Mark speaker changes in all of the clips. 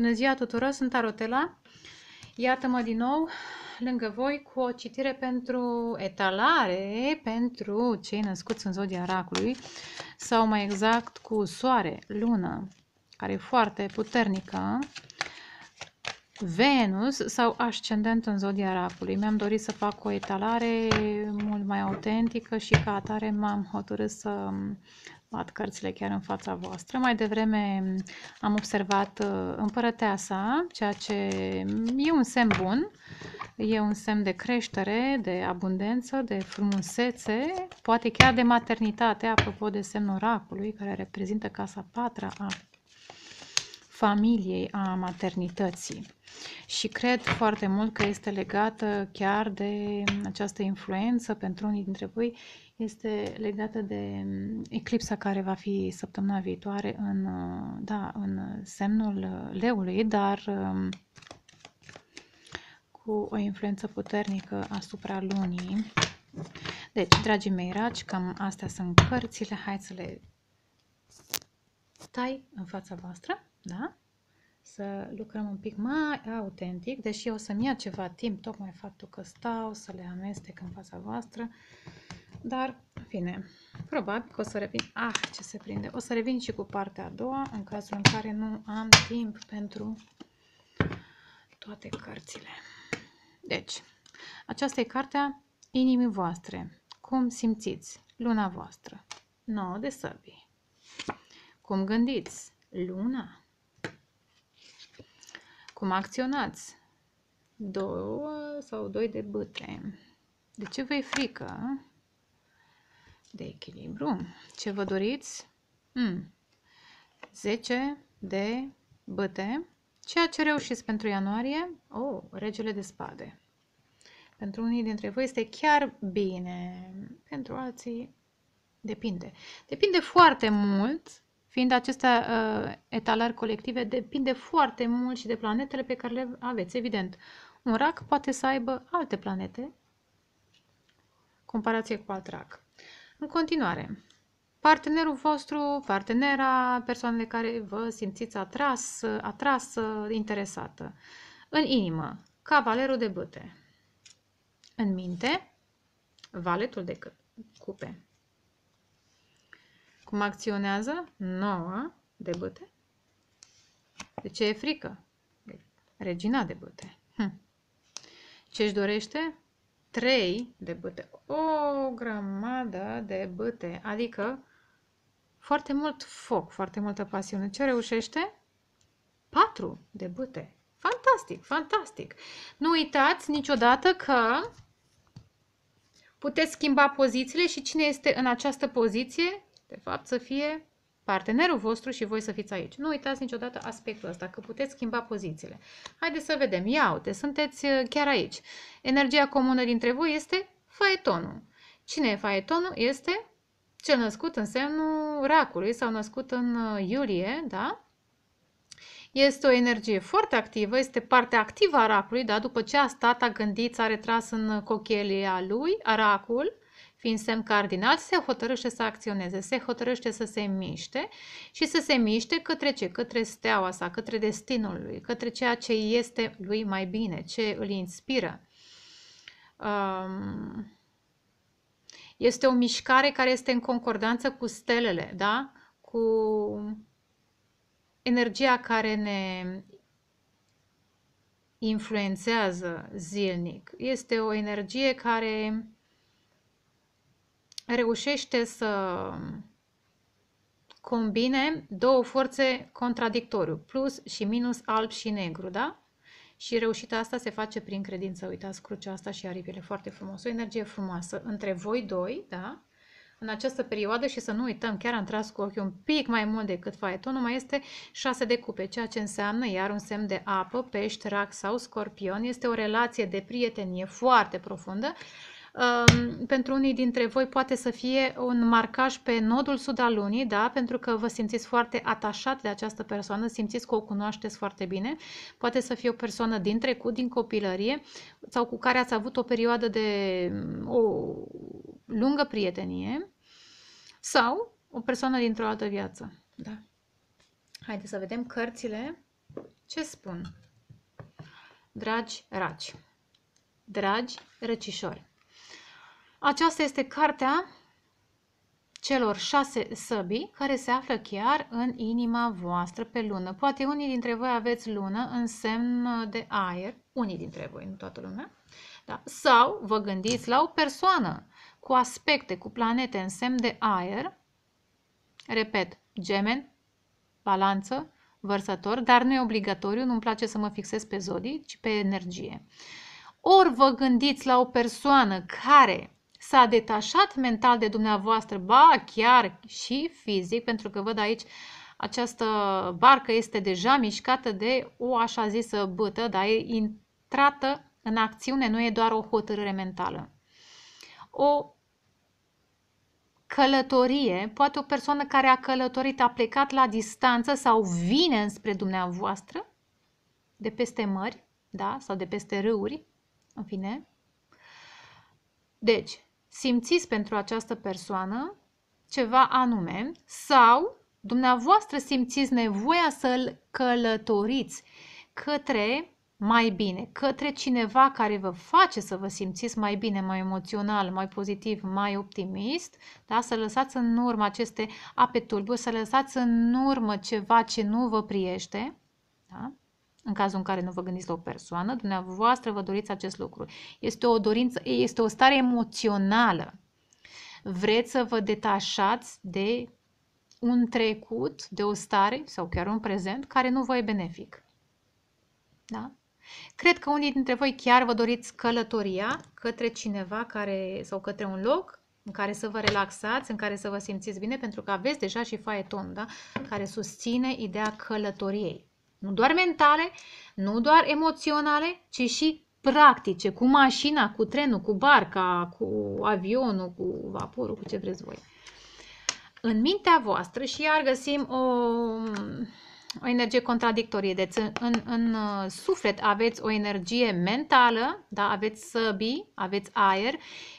Speaker 1: Bună ziua tuturor, sunt Arotela. Iată-mă din nou lângă voi cu o citire pentru etalare pentru cei născuți în zodia racului sau mai exact cu soare, lună, care e foarte puternică, Venus sau ascendent în zodia racului. Mi-am dorit să fac o etalare mult mai autentică și ca atare m-am hotărât să luat cărțile chiar în fața voastră. Mai devreme mm, am observat uh, împărăteasa, ceea ce e un semn bun, e un semn de creștere, de abundență, de frumusețe, poate chiar de maternitate, apropo de semnul oracului, care reprezintă casa patra a familiei, a maternității. Și cred foarte mult că este legată chiar de mm, această influență pentru unii dintre voi este legată de mm, eclipsa care va fi săptămâna viitoare în, uh, da, în semnul uh, leului, dar um, cu o influență puternică asupra lunii. Deci, dragii mei raci, cam astea sunt cărțile. Hai să le tai în fața voastră, da? să lucrăm un pic mai autentic, deși o să-mi ia ceva timp, tocmai faptul că stau să le amestec în fața voastră, dar, în fine, probabil că o să revin, ah, ce se prinde, o să revin și cu partea a doua, în cazul în care nu am timp pentru toate cărțile. Deci, aceasta e cartea Inimii voastre, cum simțiți luna voastră, 9 de săbii, cum gândiți luna, cum acționați? Două sau doi de bâte. De ce vă e frică? De echilibru. Ce vă doriți? Mm. 10 de băte. Ceea ce reușiți pentru ianuarie? Oh, regele de spade. Pentru unii dintre voi este chiar bine, pentru alții depinde. Depinde foarte mult Fiind acestea uh, etalări colective, depinde foarte mult și de planetele pe care le aveți, evident. Un rac poate să aibă alte planete, comparație cu alt rac. În continuare, partenerul vostru, partenera, persoanele care vă simțiți atras, atras, interesată. În inimă, cavalerul de băte. În minte, valetul de cupe. Cum acționează? 9 de băte. De ce e frică? Regina de băte. Hm. Ce își dorește? 3 de băte. O grămadă de băte. adică foarte mult foc, foarte multă pasiune. Ce reușește? 4 de băte. Fantastic, fantastic. Nu uitați niciodată că puteți schimba pozițiile și cine este în această poziție de fapt, să fie partenerul vostru și voi să fiți aici. Nu uitați niciodată aspectul ăsta, că puteți schimba pozițiile. Haideți să vedem. Ia uite, sunteți uh, chiar aici. Energia comună dintre voi este faetonul. Cine e faetonul? Este cel născut în semnul racului sau născut în uh, iulie, da? Este o energie foarte activă, este partea activă a racului, da? După ce a stat, a gândit, s-a retras în cochelia lui, racul, fiind semn cardinal, se hotărăște să acționeze, se hotărăște să se miște și să se miște către ce? Către steaua sa, către destinul lui, către ceea ce este lui mai bine, ce îl inspiră. Um, este o mișcare care este în concordanță cu stelele, da? cu energia care ne influențează zilnic. Este o energie care reușește să combine două forțe contradictoriu, plus și minus, alb și negru, da? Și reușita asta se face prin credință. Uitați crucea asta și aripile, foarte frumos. O energie frumoasă între voi doi, da? În această perioadă și să nu uităm, chiar am tras cu ochiul un pic mai mult decât faetonul, mai este șase de cupe, ceea ce înseamnă iar un semn de apă, pești, rac sau scorpion. Este o relație de prietenie foarte profundă pentru unii dintre voi poate să fie un marcaj pe nodul sud al lunii, da? pentru că vă simțiți foarte atașat de această persoană, simțiți că o cunoașteți foarte bine, poate să fie o persoană din trecut, din copilărie sau cu care ați avut o perioadă de o lungă prietenie sau o persoană dintr-o altă viață. Da. Haideți să vedem cărțile ce spun. Dragi raci, dragi răcișori, aceasta este cartea celor șase săbi care se află chiar în inima voastră pe lună. Poate unii dintre voi aveți lună în semn de aer, unii dintre voi, nu toată lumea, da? sau vă gândiți la o persoană cu aspecte, cu planete în semn de aer, repet, gemen, balanță, vărsător, dar nu e obligatoriu, nu-mi place să mă fixez pe zodii, ci pe energie. Ori vă gândiți la o persoană care s-a detașat mental de dumneavoastră, ba chiar și fizic, pentru că văd aici această barcă este deja mișcată de o așa zisă bătă, dar e intrată în acțiune, nu e doar o hotărâre mentală. O călătorie, poate o persoană care a călătorit, a plecat la distanță sau vine înspre dumneavoastră, de peste mări, da, sau de peste râuri, în fine. Deci, simțiți pentru această persoană ceva anume sau dumneavoastră simțiți nevoia să-l călătoriți către mai bine, către cineva care vă face să vă simțiți mai bine, mai emoțional, mai pozitiv, mai optimist, da? să lăsați în urmă aceste ape tulburi, să lăsați în urmă ceva ce nu vă priește. Da? în cazul în care nu vă gândiți la o persoană, dumneavoastră vă doriți acest lucru. Este o dorință, este o stare emoțională. Vreți să vă detașați de un trecut, de o stare sau chiar un prezent care nu vă e benefic. Da? Cred că unii dintre voi chiar vă doriți călătoria către cineva care, sau către un loc în care să vă relaxați, în care să vă simțiți bine, pentru că aveți deja și faeton, da? care susține ideea călătoriei nu doar mentale, nu doar emoționale, ci și practice, cu mașina, cu trenul, cu barca, cu avionul, cu vaporul, cu ce vreți voi. În mintea voastră și iar găsim o, o energie contradictorie. Deci în, în, în uh, suflet aveți o energie mentală, da? aveți săbii, aveți aer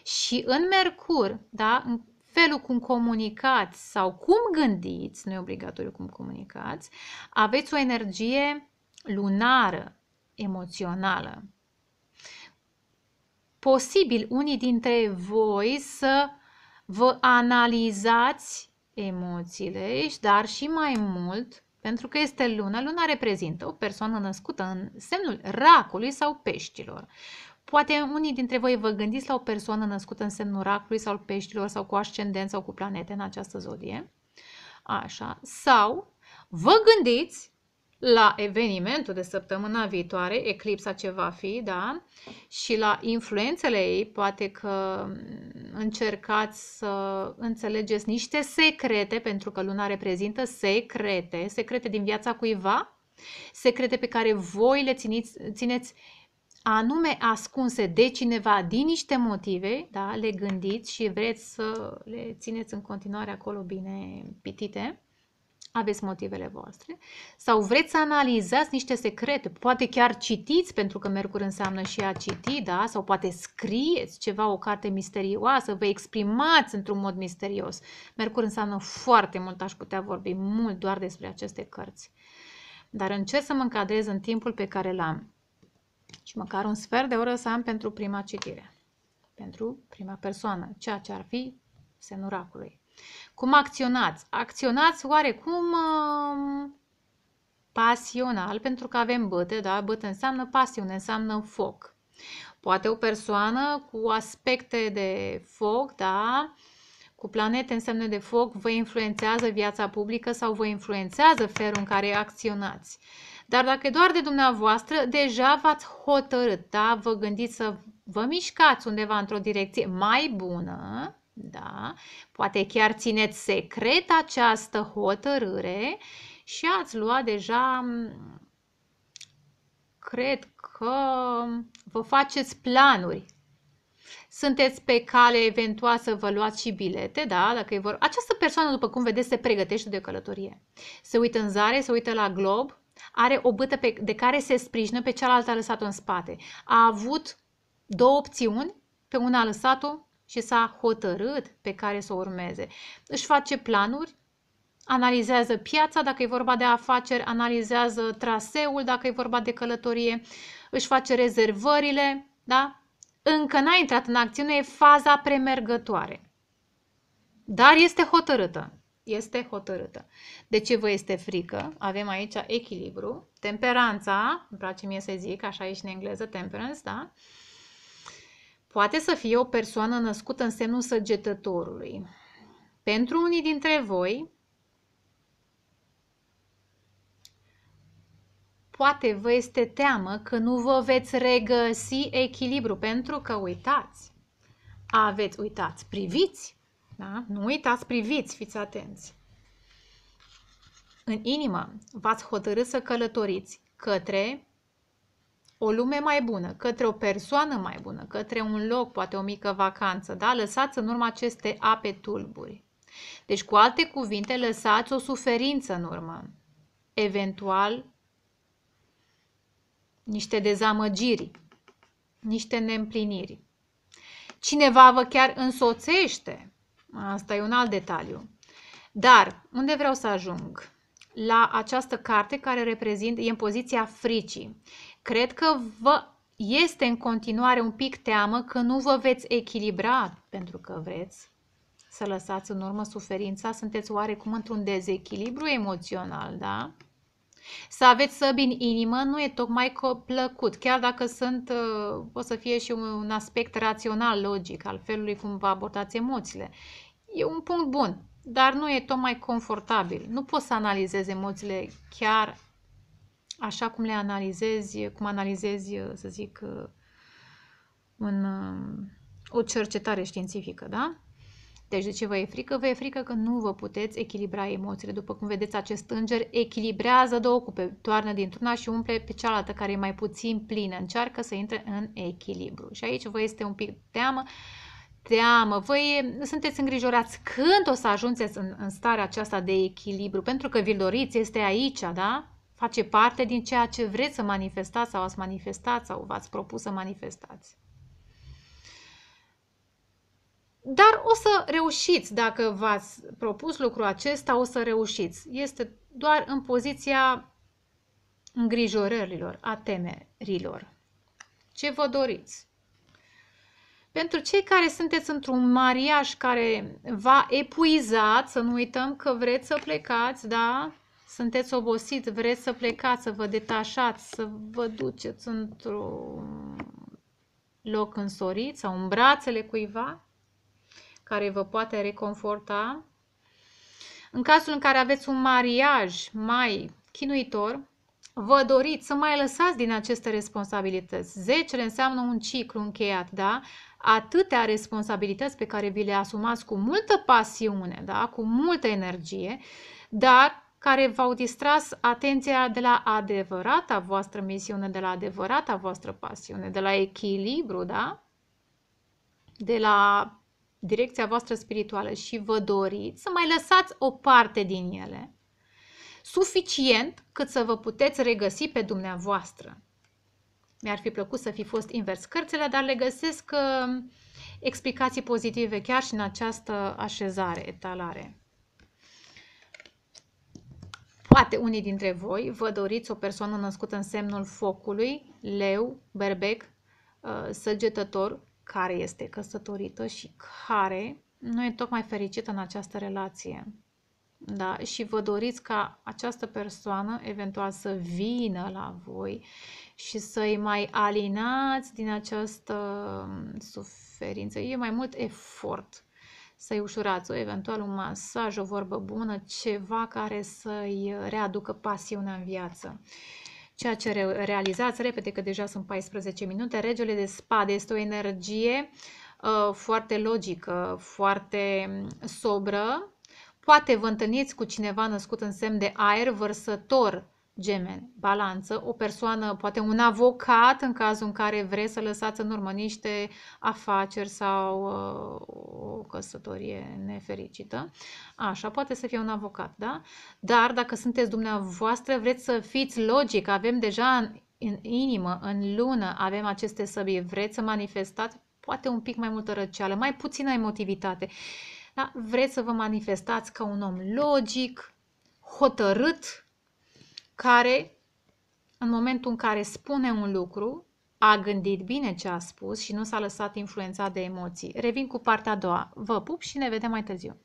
Speaker 1: și în Mercur, da? felul cum comunicați sau cum gândiți, nu e obligatoriu cum comunicați, aveți o energie lunară, emoțională. Posibil unii dintre voi să vă analizați emoțiile, dar și mai mult, pentru că este luna, luna reprezintă o persoană născută în semnul racului sau peștilor. Poate unii dintre voi vă gândiți la o persoană născută în semnul racului sau peștilor sau cu ascendent sau cu planete în această zodie. Așa. Sau vă gândiți la evenimentul de săptămâna viitoare, eclipsa ce va fi, da? Și la influențele ei, poate că mm, încercați să înțelegeți niște secrete, pentru că luna reprezintă secrete, secrete din viața cuiva, secrete pe care voi le țineți, țineți anume ascunse de cineva din niște motive, da, le gândiți și vreți să le țineți în continuare acolo bine pitite, aveți motivele voastre, sau vreți să analizați niște secrete, poate chiar citiți, pentru că Mercur înseamnă și a citi, da? sau poate scrieți ceva, o carte misterioasă, vă exprimați într-un mod misterios. Mercur înseamnă foarte mult, aș putea vorbi mult doar despre aceste cărți. Dar încerc să mă încadrez în timpul pe care l-am și măcar un sfert de oră să am pentru prima citire, pentru prima persoană, ceea ce ar fi semnul racului. Cum acționați? Acționați oarecum um, pasional, pentru că avem băte, da? Băte înseamnă pasiune, înseamnă foc. Poate o persoană cu aspecte de foc, da? Cu planete în semne de foc, vă influențează viața publică sau vă influențează felul în care acționați. Uh, dar dacă e doar de dumneavoastră, deja v-ați hotărât, da? Vă gândiți să vă mișcați undeva într-o direcție mai bună, da? Poate chiar țineți secret această hotărâre și ați luat deja, cred că vă faceți planuri. Sunteți pe cale eventual să vă luați și bilete, da? Dacă e vor... Această persoană, după cum vedeți, se pregătește de călătorie. Se uită în zare, se uită la glob, are o bâtă pe, de care se sprijină, pe cealaltă a lăsat-o în spate. A avut două opțiuni, pe una a lăsat-o și s-a hotărât pe care să o urmeze. Își face planuri, analizează piața dacă e vorba de afaceri, analizează traseul dacă e vorba de călătorie, își face rezervările, da? Încă n-a intrat în acțiune, e faza premergătoare. Dar este hotărâtă este hotărâtă. De ce vă este frică? Avem aici echilibru, temperanța, îmi place mie să zic, așa e și în engleză, temperance, da? Poate să fie o persoană născută în semnul săgetătorului. Pentru unii dintre voi, poate vă este teamă că nu vă veți regăsi echilibru, pentru că uitați, aveți, uitați, priviți da? Nu uitați, priviți, fiți atenți. În inimă v-ați hotărât să călătoriți către o lume mai bună, către o persoană mai bună, către un loc, poate o mică vacanță, da? Lăsați în urmă aceste ape tulburi. Deci, cu alte cuvinte, lăsați o suferință în urmă, eventual niște dezamăgiri, niște neîmpliniri. Cineva vă chiar însoțește Asta e un alt detaliu. Dar unde vreau să ajung? La această carte care reprezintă, e în poziția fricii. Cred că vă este în continuare un pic teamă că nu vă veți echilibra pentru că vreți să lăsați în urmă suferința, sunteți oarecum într-un dezechilibru emoțional, da? Să aveți săbi în inimă nu e tocmai plăcut, chiar dacă sunt, uh, o să fie și un aspect rațional, logic, al felului cum vă abordați emoțiile. E un punct bun, dar nu e tocmai confortabil. Nu poți să analizezi emoțiile chiar așa cum le analizezi, cum analizezi, să zic, în o cercetare științifică, da? Deci de ce vă e frică? Vă e frică că nu vă puteți echilibra emoțiile. După cum vedeți, acest înger echilibrează două cupe, toarnă dintr-una și umple pe cealaltă care e mai puțin plină. Încearcă să intre în echilibru. Și aici vă este un pic teamă teamă, voi sunteți îngrijorați când o să ajungeți în, în starea aceasta de echilibru, pentru că vi doriți, este aici, da? Face parte din ceea ce vreți să manifestați sau ați manifestat sau v-ați propus să manifestați. Dar o să reușiți, dacă v-ați propus lucrul acesta, o să reușiți. Este doar în poziția îngrijorărilor, a temerilor. Ce vă doriți? Pentru cei care sunteți într-un mariaj care va epuizat, să nu uităm că vreți să plecați, da? Sunteți obosit, vreți să plecați, să vă detașați, să vă duceți într-un loc însorit sau în brațele cuiva care vă poate reconforta. În cazul în care aveți un mariaj mai chinuitor, vă doriți să mai lăsați din aceste responsabilități. Zecele înseamnă un ciclu încheiat, da? Atâtea responsabilități pe care vi le asumați cu multă pasiune, da? Cu multă energie, dar care v-au distras atenția de la adevărata voastră misiune, de la adevărata voastră pasiune, de la echilibru, da? De la direcția voastră spirituală și vă doriți să mai lăsați o parte din ele suficient cât să vă puteți regăsi pe dumneavoastră. Mi-ar fi plăcut să fi fost invers cărțile, dar le găsesc uh, explicații pozitive chiar și în această așezare, etalare. Poate unii dintre voi vă doriți o persoană născută în semnul focului, leu, berbec, uh, săgetător, care este căsătorită și care nu e tocmai fericită în această relație da? și vă doriți ca această persoană eventual să vină la voi și să-i mai alinați din această um, suferință. E mai mult efort să-i ușurați, o, eventual un masaj, o vorbă bună, ceva care să-i readucă pasiunea în viață. Ceea ce realizați repede, că deja sunt 14 minute, regele de spade este o energie uh, foarte logică, foarte um, sobră, Poate vă întâlniți cu cineva născut în semn de aer, vărsător, gemeni, balanță, o persoană, poate un avocat în cazul în care vreți să lăsați în urmă niște afaceri sau uh, o căsătorie nefericită. Așa, poate să fie un avocat, da? Dar dacă sunteți dumneavoastră, vreți să fiți logic, avem deja în, în inimă, în lună, avem aceste săbii, vreți să manifestați poate un pic mai multă răceală, mai puțină emotivitate. Uh, da? Vreți să vă manifestați ca un om logic, hotărât, care în momentul în care spune un lucru, a gândit bine ce a spus și nu s-a lăsat influențat de emoții. Revin cu partea a doua. Vă pup și ne vedem mai târziu.